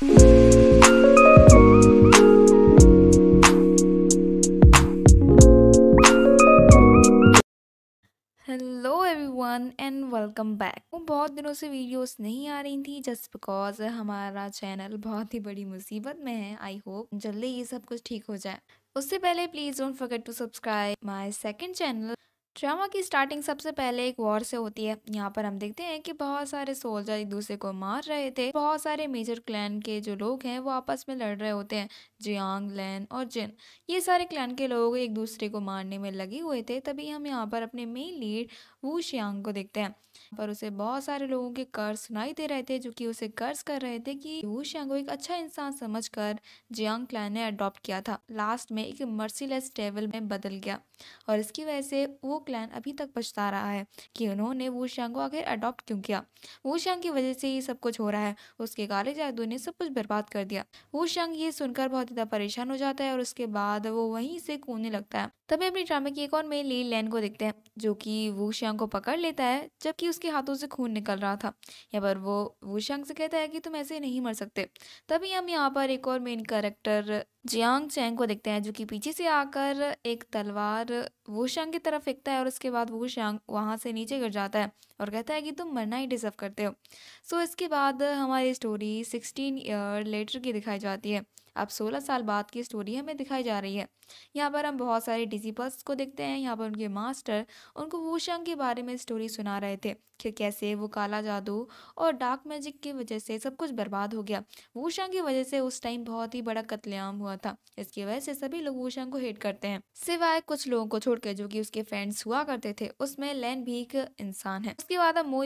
hello everyone and welcome back वो बहुत दिनों से वीडियोस नहीं आ रही थी जस्ट बिकॉज हमारा चैनल बहुत ही बड़ी मुसीबत में है आई होप जल्दी ये सब कुछ ठीक हो जाए उससे पहले please don't forget to subscribe my second channel drama की स्टार्टिंग सबसे पहले एक वॉर से होती है यहाँ पर हम देखते हैं कि बहुत सारे सोल्जर एक दूसरे को मार रहे थे बहुत सारे मेजर क्लैन के जो लोग हैं वो आपस में लड़ रहे होते हैं जियांग लैन और जिन ये सारे क्लैन के लोग एक दूसरे को मारने में लगे हुए थे तभी हम यहाँ पर अपने मेन लीड वो शियांग को देखते हैं पर उसे बहुत सारे लोगों के कर्ज सुनाई दे रहे थे जो कि उसे कर्ज कर रहे थे कि वो शियांग को एक अच्छा इंसान समझ कर जियांग क्लैन ने अडॉप्ट किया था लास्ट में एक मर्सीलेस टेबल में बदल गया और इसकी वजह से वो क्लैन अभी तक पछता रहा है कि उन्होंने वो श्यांग को आखिर अडॉप्ट क्यों किया वो श्यांग की वजह से ये सब कुछ हो रहा है उसके काले जादू ने सब कुछ बर्बाद कर दिया वो श्यांग ये सुनकर बहुत ज़्यादा परेशान हो जाता है और उसके बाद वो वहीं से कूदने लगता है तभी अपने ड्रामे की एक और मेन ली लैन को देखते हैं जो कि वो श्यांग को पकड़ लेता है जबकि उसके हाथों से खून निकल रहा था यहाँ पर वो वो श्यांग से कहता है कि तुम ऐसे नहीं मर सकते तभी हम यहाँ पर एक और मेन कैरेक्टर जियांग चैंग को देखते हैं जो कि पीछे से आकर एक तलवार वो श्यांग की तरफ फेंकता है और उसके बाद वो शांग वहाँ से नीचे गिर जाता है और कहता है कि तुम मरना ही डिजर्व करते हो सो so, इसके बाद हमारी स्टोरी सिक्सटीन ईयर लेटर की दिखाई जाती है अब सोलह साल बाद की स्टोरी हमें दिखाई जा रही है यहाँ पर हम बहुत सारे डिजिपल्स को देखते हैं यहाँ पर उनके मास्टर उनको वूशंग के बारे में स्टोरी सुना रहे थे कि कैसे वो काला जादू और डार्क मैजिक की वजह से सब कुछ बर्बाद हो गया वूशंग की वजह से उस टाइम बहुत ही बड़ा कत्लेआम हुआ था इसकी वजह से सभी लोग वूशंग को हेट करते हैं सिवाय कुछ लोगों को छोड़कर जो की उसके फ्रेंड्स हुआ करते थे उसमें लैन भी एक इंसान है उसके बाद हम मो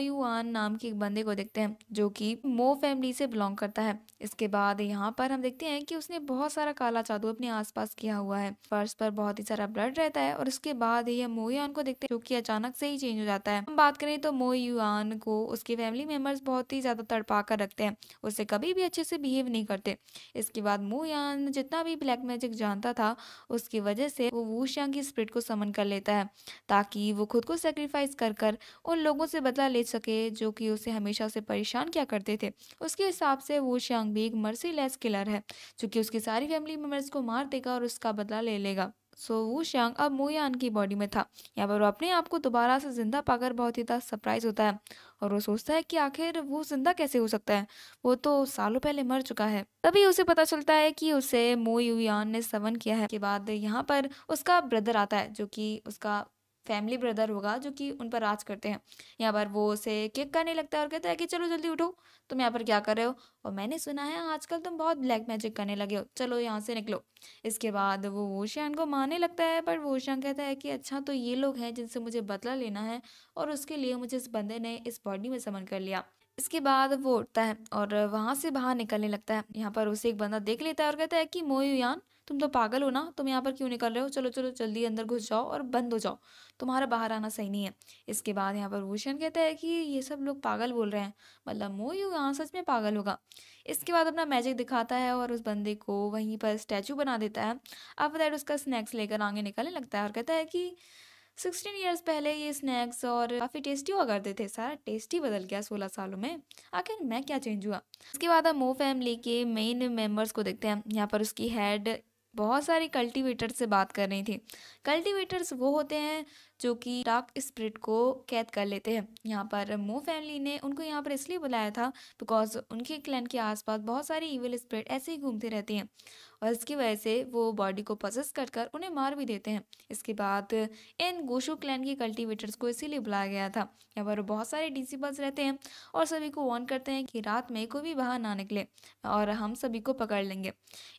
नाम के एक बंदे को देखते हैं जो की मो फैमिली से बिलोंग करता है इसके बाद यहाँ पर हम देखते हैं कि उसने बहुत सारा काला जादू अपने आसपास किया हुआ है फर्श पर बहुत ही सारा ब्लड रहता है और उसके बाद ही हम मोयुआन को देखते हैं जो की अचानक से ही चेंज हो जाता है हम बात करें तो मोयुआन को उसके फैमिली मेम्बर्स बहुत ही ज्यादा तड़पा कर रखते हैं उसे कभी भी अच्छे से बिहेव नहीं करते इसके बाद मोयान जितना भी ब्लैक मैजिक जानता था उसकी वजह से वो वूशियांग की स्प्रिट को समन कर लेता है ताकि वो खुद को सेक्रीफाइस कर कर उन लोगों से बदला ले सके जो कि उसे हमेशा से परेशान किया करते थे उसके हिसाब से वो शांग भी एक मर्सीलेस किलर है जो क्योंकि उसकी सारी फैमिली मेम्बर्स को मार देगा और उसका बदला ले लेगा सो वो श्यांग अब मुयान की बॉडी में था यहाँ पर वो अपने आप को दोबारा से जिंदा पाकर बहुत ही ज़्यादा सरप्राइज होता है और वो सोचता है कि आखिर वो जिंदा कैसे हो सकता है वो तो सालों पहले मर चुका है तभी उसे पता चलता है कि उसे मो यूयान ने सवन किया है के बाद यहाँ पर उसका ब्रदर आता है जो कि उसका फैमिली ब्रदर होगा जो कि उन पर राज करते हैं यहाँ पर वो उसे किक करने लगता है और कहता है कि चलो जल्दी उठो तुम यहाँ पर क्या कर रहे हो और मैंने सुना है आजकल तुम बहुत ब्लैक मैजिक करने लगे हो चलो यहाँ से निकलो इसके बाद वो वोशियान को मारने लगता है पर वोशियान कहता है कि अच्छा तो ये लोग हैं जिनसे मुझे बदला लेना है और उसके लिए मुझे इस बंदे ने इस बॉडी में समन कर लिया इसके बाद वो उठता है और वहाँ से बाहर निकलने लगता है यहाँ पर उसे एक बंदा देख लेता है और कहता है कि मोयूयान तुम तो पागल हो ना तुम यहाँ पर क्यों निकल रहे हो चलो चलो जल्दी अंदर घुस जाओ और बंद हो जाओ तुम्हारा बाहर आना सही नहीं है इसके बाद यहाँ पर भूषण कहता है कि ये सब लोग पागल बोल रहे हैं मतलब मोयू यहाँ सच में पागल होगा इसके बाद अपना मैजिक दिखाता है और उस बंदे को वहीं पर स्टैचू बना देता है अब दैट उसका स्नैक्स लेकर आगे निकलने लगता है और कहता है कि सिक्सटीन ईयर्स पहले ये स्नैक्स और काफ़ी टेस्टी हुआ करते थे सारा टेस्टी बदल गया सोलह सालों में आखिर मैं क्या चेंज हुआ इसके बाद हम मो फैमिली के मेन मेंबर्स को देखते हैं यहाँ पर उसकी हेड बहुत सारे कल्टीवेटर से बात कर रही थी कल्टीवेटर्स वो होते हैं जो कि डार्क स्प्रिट को कैद कर लेते हैं यहाँ पर मो फैमिली ने उनको यहाँ पर इसलिए बुलाया था बिकॉज उनके क्लैन के आसपास बहुत सारी ईवल स्प्रिट ऐसे ही घूमते रहती हैं और इसकी वजह से वो बॉडी को पजस कर कर उन्हें मार भी देते हैं इसके बाद इन गोशो क्लैन के कल्टिवेटर्स को इसीलिए बुलाया गया था यहाँ पर बहुत सारे डीसी रहते हैं और सभी को वॉर्न करते हैं कि रात में कोई भी बाहर ना निकले और हम सभी को पकड़ लेंगे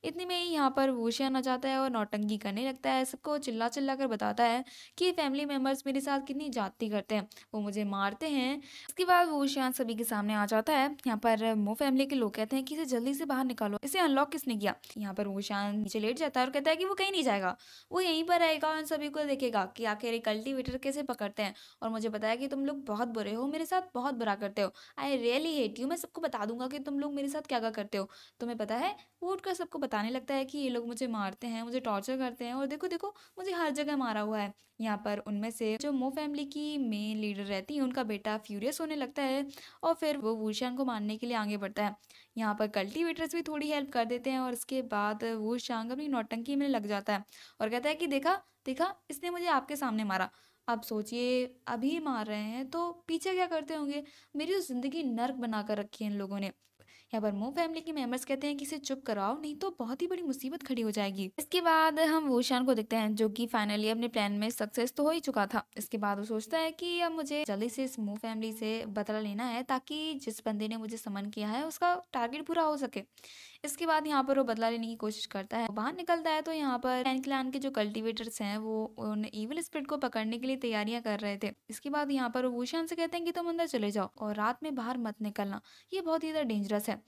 इतने में ही यहाँ पर वोशियान आ जाता है और नौटंगी करने लगता है सबको चिल्ला चिल्ला कर बताता है कि फैमिली फैमिली मेम्बर्स मेरे साथ कितनी जाती करते हैं वो मुझे मारते हैं इसके बाद वो शान सभी के सामने आ जाता है यहाँ पर मो फैमिली के लोग कहते हैं कि इसे जल्दी से बाहर निकालो इसे अनलॉक किसने किया यहाँ पर वो शान नीचे लेट जाता है और कहता है कि वो कहीं नहीं जाएगा वो यहीं पर रहेगा और सभी को देखेगा कि आखिर कल्टिवेटर कैसे पकड़ते हैं और मुझे बताया कि तुम लोग बहुत बुरे हो मेरे साथ बहुत बुरा करते हो आई रियली हेट यू मैं सबको बता दूंगा कि तुम लोग मेरे साथ क्या क्या करते हो तुम्हें पता है वो उठकर सबको बताने लगता है कि ये लोग मुझे मारते हैं मुझे टॉर्चर करते हैं और देखो देखो मुझे हर जगह मारा हुआ है यहाँ पर उनमें से जो मो फैमिली की मेन लीडर रहती है उनका बेटा फ्यूरियस होने लगता है और फिर वो वूशांग को मारने के लिए आगे बढ़ता है यहाँ पर कल्टीवेटर्स भी थोड़ी हेल्प कर देते हैं और इसके बाद वूशांग अपनी नौटंकी में लग जाता है और कहता है कि देखा देखा इसने मुझे आपके सामने मारा आप सोचिए अभी मार रहे हैं तो पीछे क्या करते होंगे मेरी तो ज़िंदगी नर्क बना कर रखी है इन लोगों ने यहाँ पर मो फैमिली के मेम्बर्स कहते हैं कि इसे चुप कराओ नहीं तो बहुत ही बड़ी मुसीबत खड़ी हो जाएगी इसके बाद हम वोशान को देखते हैं जो कि फाइनली अपने प्लान में सक्सेस तो हो ही चुका था इसके बाद वो सोचता है कि अब मुझे जल्दी से इस मो फैमिली से बदला लेना है ताकि जिस बंदे ने मुझे समन किया है उसका टारगेट पूरा हो सके इसके बाद यहाँ पर वो बदला लेने की कोशिश करता है बाहर निकलता है तो यहाँ पर टैन क्लान के जो कल्टिवेटर्स हैं वो उन ईविल स्प्रिट को पकड़ने के लिए तैयारियां कर रहे थे इसके बाद यहाँ पर वो वूशान से कहते हैं कि तुम अंदर चले जाओ और रात में बाहर मत निकलना ये बहुत ही ज़्यादा डेंजरस है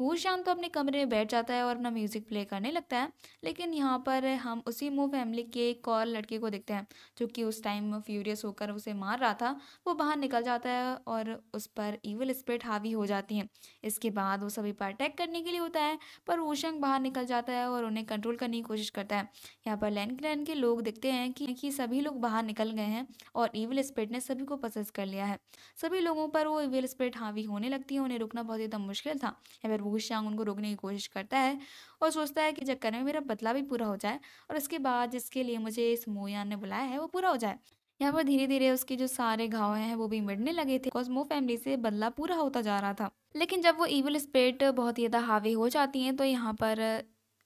वो शाम तो अपने कमरे में बैठ जाता है और अपना म्यूज़िक प्ले करने लगता है लेकिन यहाँ पर हम उसी मो फैमिली के एक और लड़के को देखते हैं जो कि उस टाइम फ्यूरियस होकर उसे मार रहा था वो बाहर निकल जाता है और उस पर ईवल स्प्रिट हावी हो जाती है इसके बाद वो सभी पर अटैक करने के लिए होता है पर शंग बाहर निकल जाता है और उन्हें कंट्रोल करने की कोशिश करता है यहाँ पर लैन क्लैन के लोग देखते हैं कि, कि सभी लोग बाहर निकल गए हैं और ईवल स्प्रिट ने सभी को पसंद कर लिया है सभी लोगों पर वो ईवल स्प्रिट हावी होने लगती है उन्हें रुकना बहुत ज़्यादा मुश्किल था या फिर वुशांग उनको रोकने की कोशिश करता है और सोचता है कि चक्कर में मेरा बदला भी पूरा हो जाए और उसके बाद जिसके लिए मुझे इस मोयान ने बुलाया है वो पूरा हो जाए यहाँ पर धीरे धीरे उसके जो सारे घाव हैं वो भी मिटने लगे थे कॉस्मो फैमिली से बदला पूरा होता जा रहा था लेकिन जब वो ईविल स्पिरिट बहुत ज़्यादा हावी हो जाती हैं तो यहाँ पर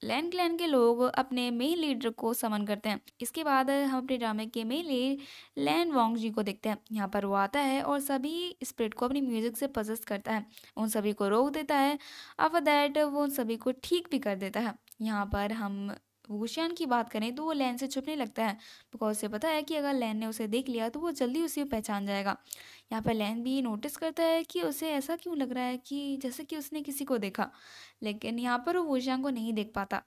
लैन क्लैन के लोग अपने मेन लीडर को समन करते हैं इसके बाद हम अपने ड्रामे के main lead Lan Wong ji को देखते हैं यहाँ पर वो आता है और सभी स्प्रिट को अपनी म्यूजिक से पजस करता है उन सभी को रोक देता है आफर दैट वो उन सभी को ठीक भी कर देता है यहाँ पर हम घोषियान की बात करें तो वो लैन से छुपने लगता है बिकॉज उसे पता है कि अगर लैन ने उसे देख लिया तो वो जल्दी उसे पहचान जाएगा यहाँ पर लैन भी नोटिस करता है कि उसे ऐसा क्यों लग रहा है कि जैसे कि उसने किसी को देखा लेकिन यहाँ पर वो वोशियान को नहीं देख पाता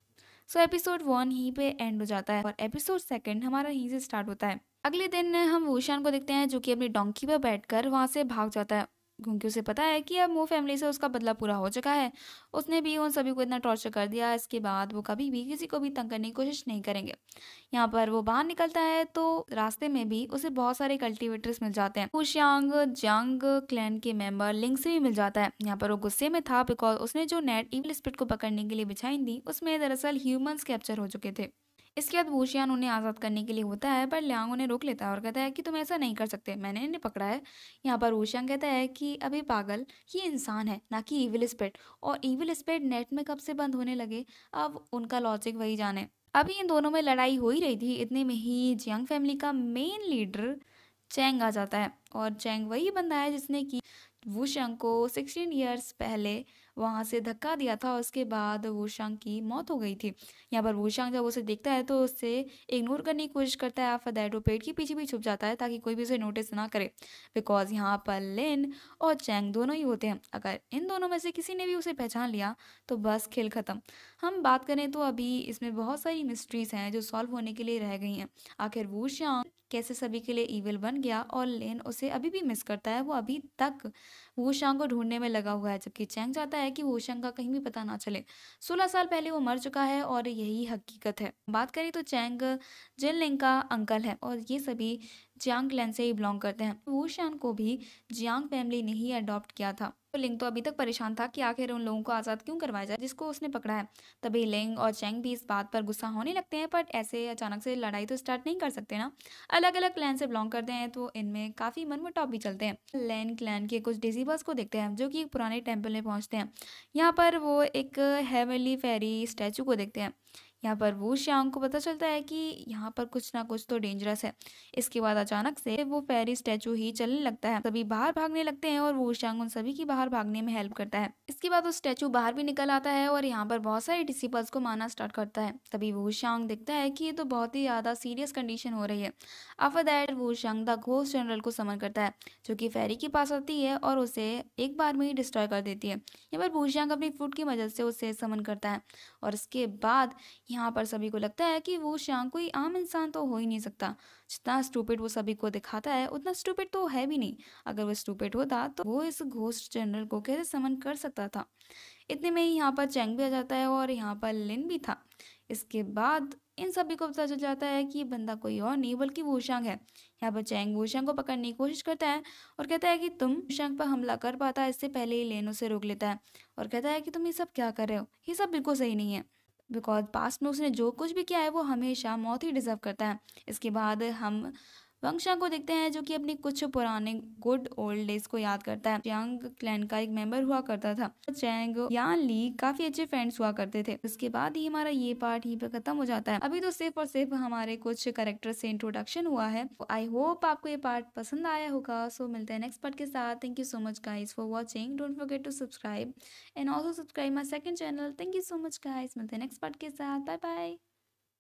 सो एपिसोड वन ही पे एंड हो जाता है और एपिसोड सेकेंड हमारा यहीं से स्टार्ट होता है अगले दिन हम वोशान को देखते हैं जो कि अपनी डोंकी पर बैठकर वहाँ से भाग जाता है क्योंकि उसे पता है कि अब मो फैमिली से उसका बदला पूरा हो चुका है उसने भी उन सभी को इतना टॉर्चर कर दिया इसके बाद वो कभी भी किसी को भी तंग करने की कोशिश नहीं करेंगे यहाँ पर वो बाहर निकलता है तो रास्ते में भी उसे बहुत सारे कल्टीवेटर्स मिल जाते हैं कुशियांग जंग क्लैन के मेंबर लिंग से भी मिल जाता है यहाँ पर वो गुस्से में था बिकॉज उसने जो नेट इवल स्पिट को पकड़ने के लिए बिछाई दी उसमें दरअसल ह्यूमन कैप्चर हो चुके थे इसके बाद वूशियान उन्हें आज़ाद करने के लिए होता है पर लियांग उन्हें रोक लेता है और कहता है कि तुम ऐसा नहीं कर सकते मैंने इन्हें पकड़ा है यहाँ पर वूशियान कहता है कि अभी पागल ये इंसान है ना कि ईविल स्पेड और ईविल स्पेड नेट में कब से बंद होने लगे अब उनका लॉजिक वही जाने अभी इन दोनों में लड़ाई हो ही रही थी इतने में ही जियांग फैमिली का मेन लीडर चैंग आ जाता है और चैंग वही बंदा है जिसने कि वुशंग को सिक्सटीन ईयर्स पहले वहाँ से धक्का दिया था और उसके बाद वुशंग की मौत हो गई थी यहाँ पर वुशंग जब उसे देखता है तो उसे इग्नोर करने की कोशिश करता है आफ्टर दैट वो पेड़ के पीछे भी छुप जाता है ताकि कोई भी उसे नोटिस ना करे बिकॉज यहाँ पर लिन और चैंग दोनों ही होते हैं अगर इन दोनों में से किसी ने भी उसे पहचान लिया तो बस खेल ख़त्म हम बात करें तो अभी इसमें बहुत सारी मिस्ट्रीज़ हैं जो सॉल्व होने के लिए रह गई हैं आखिर वुशंग कैसे सभी के लिए ईविल बन गया और लेन उसे अभी भी मिस करता है वो अभी तक वो शांग को ढूंढने में लगा हुआ है जबकि चैंग चाहता है कि शांग का कहीं भी पता ना चले सोलह साल पहले वो मर चुका है और यही हकीकत है बात करें तो चैंग जिन लिंग का अंकल है और ये सभी जियांग क्लैन से ही बिलोंग करते हैं वो शान को भी जियांग फैमिली ने ही अडॉप्ट किया था तो लिंग तो अभी तक परेशान था कि आखिर उन लोगों को आज़ाद क्यों करवाया जाए जिसको उसने पकड़ा है तभी लिंग और चैंग भी इस बात पर गुस्सा होने लगते हैं बट ऐसे अचानक से लड़ाई तो स्टार्ट नहीं कर सकते ना अलग अलग क्लैन से बिलोंग करते हैं तो इनमें काफ़ी मनमुटाव भी चलते हैं लैन क्लैन के कुछ डिजीबर्स को देखते हैं जो कि एक पुराने टेम्पल में पहुँचते हैं यहाँ पर वो एक हेवली फेरी स्टैचू को देखते हैं यहाँ पर वो श्यांग को पता चलता है कि यहाँ पर कुछ ना कुछ तो डेंजरस है इसके बाद अचानक से वो फेरी स्टैचू ही चलने लगता है सभी बाहर भागने लगते हैं और वो श्यांग उन सभी की बाहर भागने में हेल्प करता है इसके बाद वो स्टैचू बाहर भी निकल आता है और यहाँ पर बहुत सारे डिसिपल्स को मारना स्टार्ट करता है तभी वो श्यांग दिखता है की ये तो बहुत ही ज़्यादा सीरियस कंडीशन हो रही है आफ्टर दैट वो श्यांग द घोष जनरल को समन करता है जो की फेरी के पास आती है और उसे एक बार में ही डिस्ट्रॉय कर देती है यहाँ पर भूश्यांग अपनी फूट की मदद से उसे समन करता है और इसके बाद यहाँ पर सभी को लगता है कि वो श्यांग कोई आम इंसान तो हो ही नहीं सकता जितना स्टूपिड वो सभी को दिखाता है उतना स्टूपिड तो है भी नहीं अगर वो स्टूपिड होता तो वो इस घोस्ट जनरल को कैसे समन कर सकता था इतने में ही यहाँ पर चैंग भी आ जाता है और यहाँ पर लिन भी था इसके बाद इन सभी को पता चल जाता है कि ये बंदा कोई और नहीं बल्कि वोशांग है यहाँ पर चैंग वोशांग को पकड़ने की कोशिश करता है और कहता है कि तुम शांग पर हमला कर पाता इससे पहले ही लेन से रोक लेता है और कहता है कि तुम ये सब क्या कर रहे हो ये सब बिल्कुल सही नहीं है बिकॉज पास्ट में उसने जो कुछ भी किया है वो हमेशा मौत ही डिज़र्व करता है इसके बाद हम वंशा को देखते हैं जो कि अपने कुछ पुराने गुड ओल्ड डेज को याद करता है चैंग क्लैन का एक मेंबर हुआ करता था चैंग यान ली काफी अच्छे फ्रेंड्स हुआ करते थे उसके बाद ही हमारा ये पार्ट ही पे खत्म हो जाता है अभी तो सिर्फ और सिर्फ हमारे कुछ करेक्टर से इंट्रोडक्शन हुआ है आई होप आपको ये पार्ट पसंद आया होगा सो मिलते हैं नेक्स्ट पार्ट के साथ thank you so much guys for watching don't forget to subscribe and also subscribe my second channel thank you so much guys मिलते हैं नेक्स्ट पार्ट के साथ बाय बाय